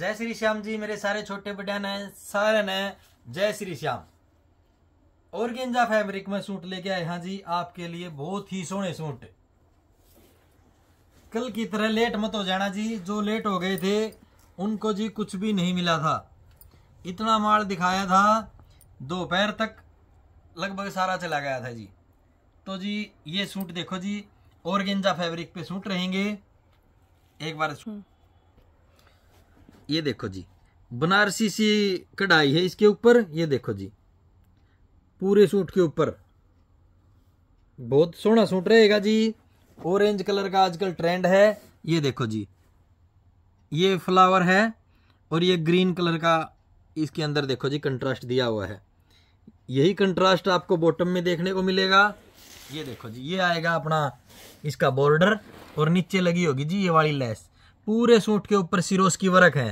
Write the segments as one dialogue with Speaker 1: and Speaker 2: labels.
Speaker 1: जय श्री श्याम जी मेरे सारे छोटे बड़े ने सारे ने जय श्री श्याम और गेंजा फैब्रिक में सूट लेके आए हाँ जी आपके लिए बहुत ही सोने सूट कल की तरह लेट मत हो जाना जी जो लेट हो गए थे उनको जी कुछ भी नहीं मिला था इतना माल दिखाया था दोपहर तक लगभग सारा चला गया था जी तो जी ये सूट देखो जी और फैब्रिक पे सूट रहेंगे एक बार सूट हम्म। ये देखो जी बनारसी सी कढ़ाई है इसके ऊपर ये देखो जी पूरे सूट के ऊपर बहुत सोहना सूट रहेगा जी ऑरेंज कलर का आजकल ट्रेंड है ये देखो जी ये फ्लावर है और ये ग्रीन कलर का इसके अंदर देखो जी कंट्रास्ट दिया हुआ है यही कंट्रास्ट आपको बॉटम में देखने को मिलेगा ये देखो जी ये आएगा अपना इसका बॉर्डर और नीचे लगी होगी जी ये वाली लेस पूरे सूट के ऊपर सिरोस की वर्क है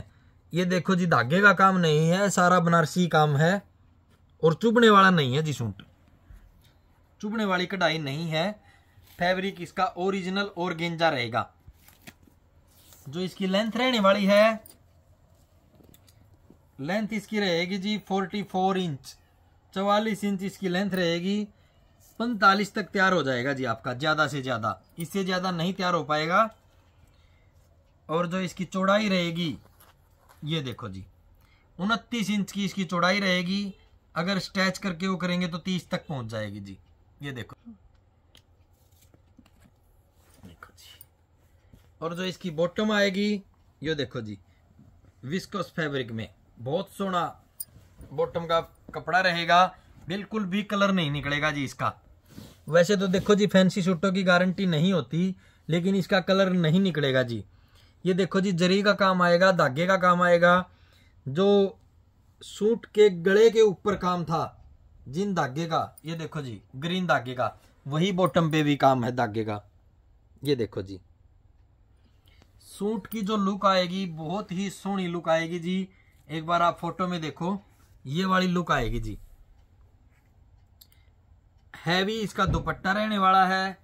Speaker 1: ये देखो जी धागे का काम नहीं है सारा बनारसी काम है और चुभने वाला नहीं है जी सूट चुभने वाली कढ़ाई नहीं है फैब्रिक इसका ओरिजिनल और गेंजा रहेगा जो इसकी लेंथ रहने वाली है लेंथ इसकी रहेगी जी 44 इंच 44 इंच इसकी लेंथ रहेगी पैंतालीस तक तैयार हो जाएगा जी आपका ज़्यादा से ज़्यादा इससे ज़्यादा नहीं तैयार हो पाएगा और जो इसकी चौड़ाई रहेगी ये देखो जी उनतीस इंच की इसकी चौड़ाई रहेगी अगर स्टैच करके वो करेंगे तो तीस तक पहुंच जाएगी जी ये देखो देखो जी और जो इसकी बॉटम आएगी ये देखो जी विस्कोस फैब्रिक में बहुत सोना बॉटम का कपड़ा रहेगा बिल्कुल भी कलर नहीं निकलेगा जी इसका वैसे तो देखो जी फैंसी सूटों की गारंटी नहीं होती लेकिन इसका कलर नहीं निकलेगा जी ये देखो जी जरी का काम आएगा धागे का काम आएगा जो सूट के गले के ऊपर काम था जिन धागे का ये देखो जी ग्रीन धागे का वही बॉटम पे भी काम है धागे का ये देखो जी सूट की जो लुक आएगी बहुत ही सोहनी लुक आएगी जी एक बार आप फोटो में देखो ये वाली लुक आएगी जी हैवी इसका दुपट्टा रहने वाला है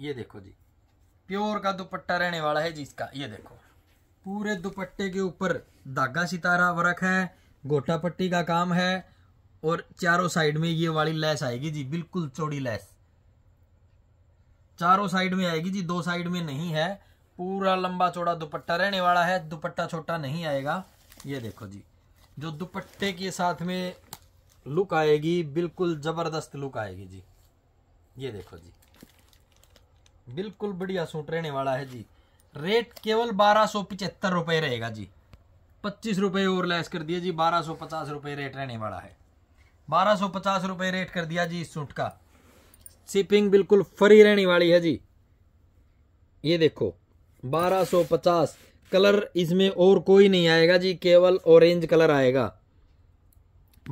Speaker 1: ये देखो जी प्योर का दुपट्टा रहने वाला है जिसका ये देखो पूरे दुपट्टे के ऊपर धागा सितारा वर्क है गोटा पट्टी का काम है और चारों साइड में ये वाली लैस आएगी जी बिल्कुल चौड़ी लैस चारों साइड में आएगी जी दो साइड में नहीं है पूरा लंबा चौड़ा दुपट्टा रहने वाला है दुपट्टा छोटा नहीं आएगा ये देखो जी जो दुपट्टे के साथ में लुक आएगी बिल्कुल ज़बरदस्त लुक आएगी जी ये देखो जी बिल्कुल बढ़िया सूट रहने वाला है जी रेट केवल बारह सौ पिचहत्तर रुपये रहेगा जी पच्चीस रुपये और लेस कर दिया जी बारह सौ पचास रुपये रेट रहने वाला है बारह सौ पचास रुपये रेट कर दिया जी इस सूट का शिपिंग बिल्कुल फ्री रहने वाली है जी ये देखो बारह सौ पचास कलर इसमें और कोई नहीं आएगा जी केवल ऑरेंज कलर आएगा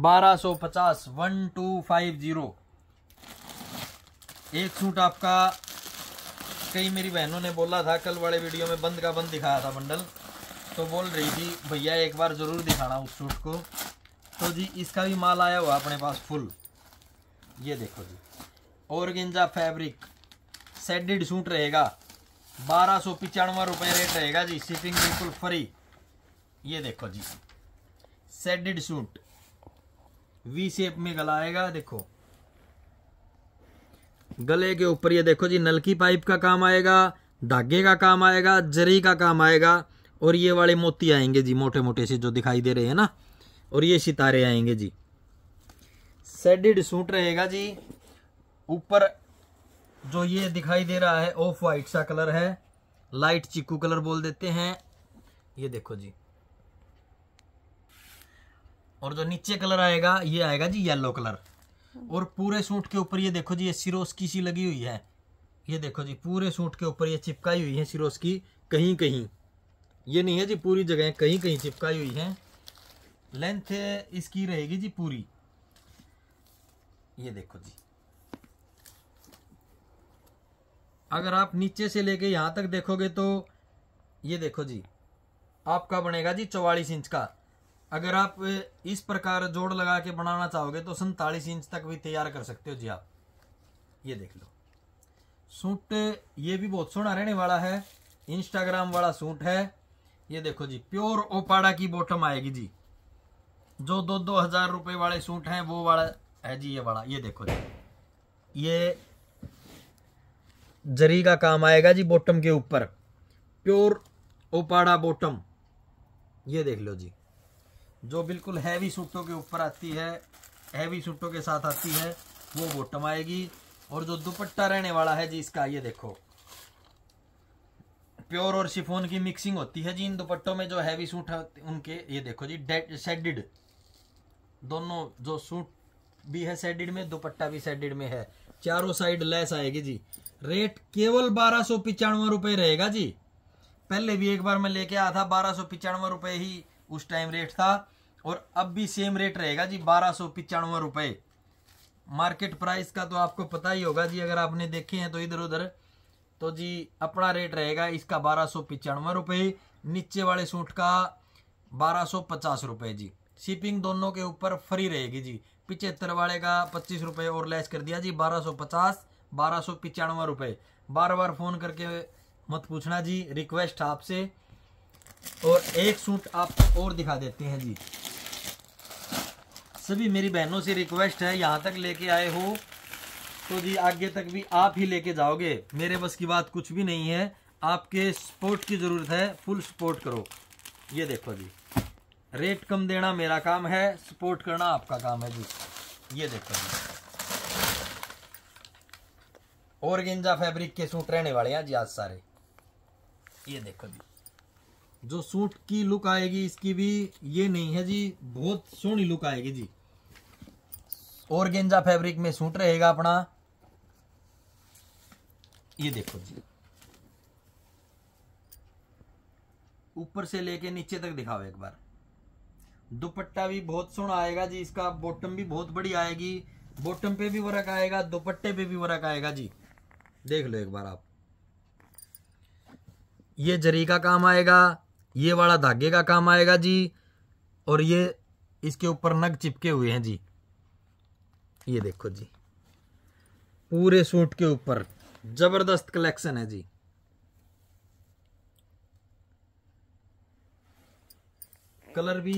Speaker 1: बारह सौ पचास वन टू फाइव जीरो एक सूट आपका कई मेरी बहनों ने बोला था कल वाले वीडियो में बंद का बंद दिखाया था बंडल तो बोल रही थी भैया एक बार ज़रूर दिखाना उस सूट को तो जी इसका भी माल आया हुआ अपने पास फुल ये देखो जी और गेंजा फैब्रिक सेडेड सूट रहेगा बारह सौ पचानवे रुपये रेट रहेगा जी शिपिंग बिल्कुल फ्री ये देखो जी सेडिड सूट वी शेप में गला आएगा देखो गले के ऊपर ये देखो जी नलकी पाइप का काम आएगा धागे का काम आएगा जरी का काम आएगा और ये वाले मोती आएंगे जी मोटे मोटे से जो दिखाई दे रहे हैं ना और ये सितारे आएंगे जी सेडिड सूट रहेगा जी ऊपर जो ये दिखाई दे रहा है ऑफ वाइट सा कलर है लाइट चिकू कलर बोल देते हैं ये देखो जी और जो नीचे कलर आएगा ये आएगा जी येलो कलर और पूरे सूट के ऊपर ये देखो जी ये सिरोस की सी लगी हुई है ये देखो जी पूरे सूट के ऊपर ये चिपकाई हुई है सिरोस की कहीं कहीं ये नहीं है जी पूरी जगह कहीं कहीं चिपकाई हुई है लेंथ इसकी रहेगी जी पूरी ये देखो जी अगर आप नीचे से लेके यहां तक देखोगे तो ये देखो जी आपका बनेगा जी चौवालीस इंच का अगर आप इस प्रकार जोड़ लगा के बनाना चाहोगे तो सैतालीस इंच तक भी तैयार कर सकते हो जी आप ये देख लो सूट ये भी बहुत सोना रहने वाला है इंस्टाग्राम वाला सूट है ये देखो जी प्योर ओपाड़ा की बॉटम आएगी जी जो दो दो हजार रुपये वाले सूट हैं वो वाला है जी ये वाला ये देखो जी ये जरी का काम आएगा जी बॉटम के ऊपर प्योर ओपाड़ा बॉटम ये देख लो जी जो बिल्कुल हैवी सूटों के ऊपर आती है हैवी सूटों के साथ आती है वो बॉटम आएगी और जो दुपट्टा रहने वाला है जी इसका ये देखो प्योर और शिफोन की मिक्सिंग होती है जी इन दुपट्टों में जो हैवी सूट उनके ये देखो जी सेडिड दोनों जो सूट भी है सेडिड में दुपट्टा भी सेडिड में है चारों साइड लेस आएगी जी रेट केवल बारह सौ पिचानवे रुपये रहेगा जी पहले भी एक बार मैं लेके आया था बारह सौ पिचानवे रुपये ही उस टाइम रेट था और अब भी सेम रेट रहेगा जी बारह सौ पिचानवे रुपये मार्केट प्राइस का तो आपको पता ही होगा जी अगर आपने देखे हैं तो इधर उधर तो जी अपना रेट रहेगा इसका बारह सौ पिचानवे रुपये नीचे वाले सूट का बारह सौ पचास रुपये जी शिपिंग दोनों के ऊपर फ्री रहेगी जी पिचहत्तर वाले का पच्चीस रुपये और लेस कर दिया जी बारह सौ पचास बारह सौ पिचानवे रुपये बार बार फ़ोन करके मत पूछना जी रिक्वेस्ट आपसे और एक सूट आपको और दिखा देते हैं जी सभी मेरी बहनों से रिक्वेस्ट है यहाँ तक लेके आए हो तो जी आगे तक भी आप ही लेके जाओगे मेरे बस की बात कुछ भी नहीं है आपके सपोर्ट की ज़रूरत है फुल सपोर्ट करो ये देखो जी रेट कम देना मेरा काम है सपोर्ट करना आपका काम है जी ये देखो जी और गेंजा फैब्रिक के सूट रहने वाले हैं जी आज सारे ये देखो जी जो सूट की लुक आएगी इसकी भी ये नहीं है जी बहुत सोनी लुक आएगी जी और गेंजा फैब्रिक में सूट रहेगा अपना ये देखो जी ऊपर से लेके नीचे तक दिखाओ एक बार दुपट्टा भी बहुत सोना आएगा जी इसका बॉटम भी बहुत बड़ी आएगी बॉटम पे भी वर्क आएगा दुपट्टे पे भी वर्क आएगा जी देख लो एक बार आप ये जरी का काम आएगा ये वाला धागे का काम आएगा जी और ये इसके ऊपर नग चिपके हुए हैं जी ये देखो जी पूरे सूट के ऊपर जबरदस्त कलेक्शन है जी कलर भी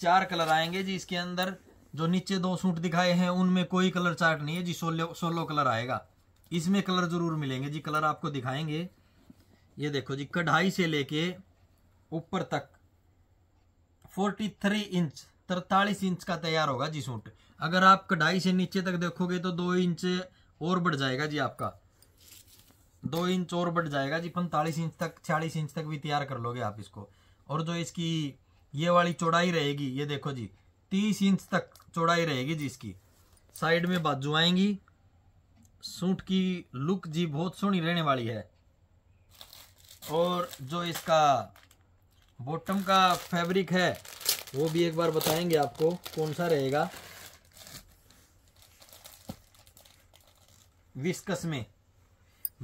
Speaker 1: चार कलर आएंगे जी इसके अंदर जो नीचे दो सूट दिखाए हैं उनमें कोई कलर चार्ट नहीं है जी सोलो सोलो कलर आएगा इसमें कलर जरूर मिलेंगे जी कलर आपको दिखाएंगे ये देखो जी कढ़ाई से लेके ऊपर तक 43 इंच तरतालीस इंच का तैयार होगा जी सूट अगर आप कढ़ाई से नीचे तक देखोगे तो दो इंच और बढ़ जाएगा जी आपका दो इंच और बढ़ जाएगा जी पैंतालीस इंच तक छियालीस इंच तक भी तैयार कर लोगे आप इसको और जो इसकी ये वाली चौड़ाई रहेगी ये देखो जी तीस इंच तक चौड़ाई रहेगी जी इसकी साइड में बाजू आएंगी सूट की लुक जी बहुत सोनी रहने वाली है और जो इसका बॉटम का फैब्रिक है वो भी एक बार बताएंगे आपको कौन सा रहेगा विस्कस में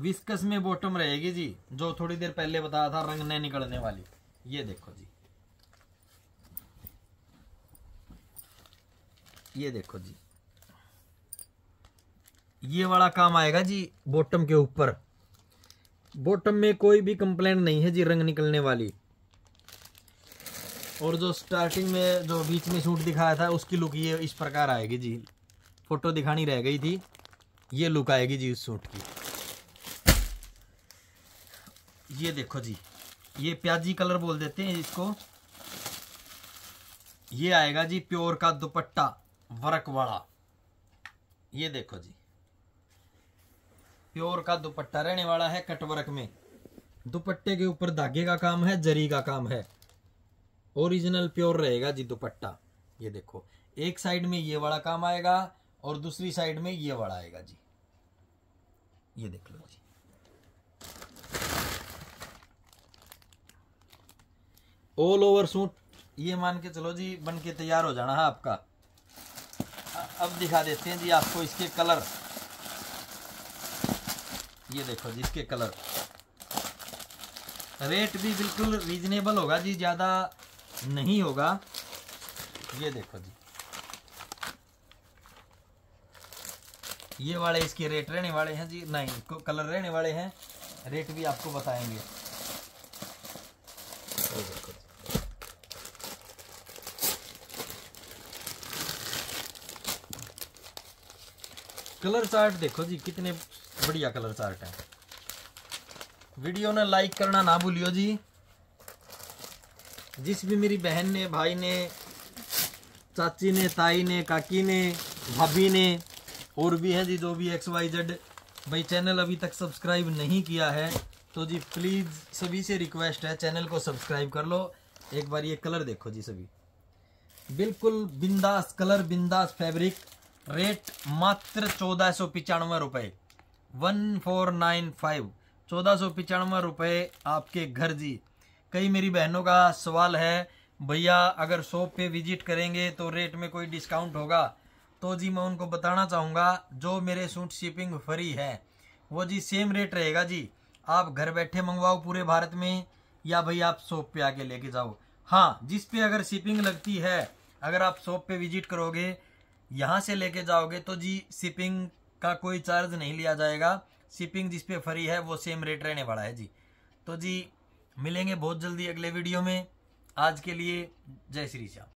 Speaker 1: विस्कस में बॉटम रहेगी जी जो थोड़ी देर पहले बताया था रंग नहीं निकलने वाली ये देखो जी ये देखो जी ये वाला काम आएगा जी बॉटम के ऊपर बॉटम में कोई भी कंप्लेंट नहीं है जी रंग निकलने वाली और जो स्टार्टिंग में जो बीच में सूट दिखाया था उसकी लुक ये इस प्रकार आएगी जी फोटो दिखानी रह गई थी ये लुक आएगी जी उस सूट की ये देखो जी ये प्याजी कलर बोल देते हैं इसको ये आएगा जी प्योर का दुपट्टा वर्क वाला ये देखो जी प्योर का दुपट्टा रहने वाला है कटवर्क में दुपट्टे के ऊपर धागे का काम है जरी का काम है ओरिजिनल प्योर रहेगा जी दुपट्टा ये देखो एक साइड में ये वाला काम आएगा और दूसरी साइड में ये वाला आएगा जी ये देख लो जी ऑल ओवर सूट ये मान के चलो जी बन के तैयार हो जाना है हाँ आपका अब दिखा देते हैं जी आपको इसके कलर ये देखो जी इसके कलर रेट भी बिल्कुल रीजनेबल होगा जी ज़्यादा नहीं होगा ये देखो जी ये वाले इसके रेट रहने वाले हैं जी नहीं कलर रहने वाले हैं रेट भी आपको बताएंगे कलर चार्ट देखो जी कितने बढ़िया कलर चार्ट है वीडियो ने लाइक करना ना भूलियो जी जिस भी मेरी बहन ने भाई ने चाची ने ताई ने काकी ने भाभी ने और भी है जी जो भी एक्स वाई जेड भाई चैनल अभी तक सब्सक्राइब नहीं किया है तो जी प्लीज़ सभी से रिक्वेस्ट है चैनल को सब्सक्राइब कर लो एक बार ये कलर देखो जी सभी बिल्कुल बिंदास कलर बिंदास फैब्रिक रेट मात्र चौदह सौ पिचानवे रुपये वन फोर नाइन फाइव चौदह सौ पिचानवे रुपये आपके घर जी कई मेरी बहनों का सवाल है भैया अगर शॉप पे विजिट करेंगे तो रेट में कोई डिस्काउंट होगा तो जी मैं उनको बताना चाहूँगा जो मेरे सूट शिपिंग फ्री है वो जी सेम रेट रहेगा जी आप घर बैठे मंगवाओ पूरे भारत में या भाई आप शॉप पे आके लेके जाओ हाँ जिस पे अगर शिपिंग लगती है अगर आप शॉप पे विजिट करोगे यहाँ से लेके जाओगे तो जी शिपिंग का कोई चार्ज नहीं लिया जाएगा शिपिंग जिस पे फ्री है वो सेम रेट रहने वाला है जी तो जी मिलेंगे बहुत जल्दी अगले वीडियो में आज के लिए जय श्री श्याम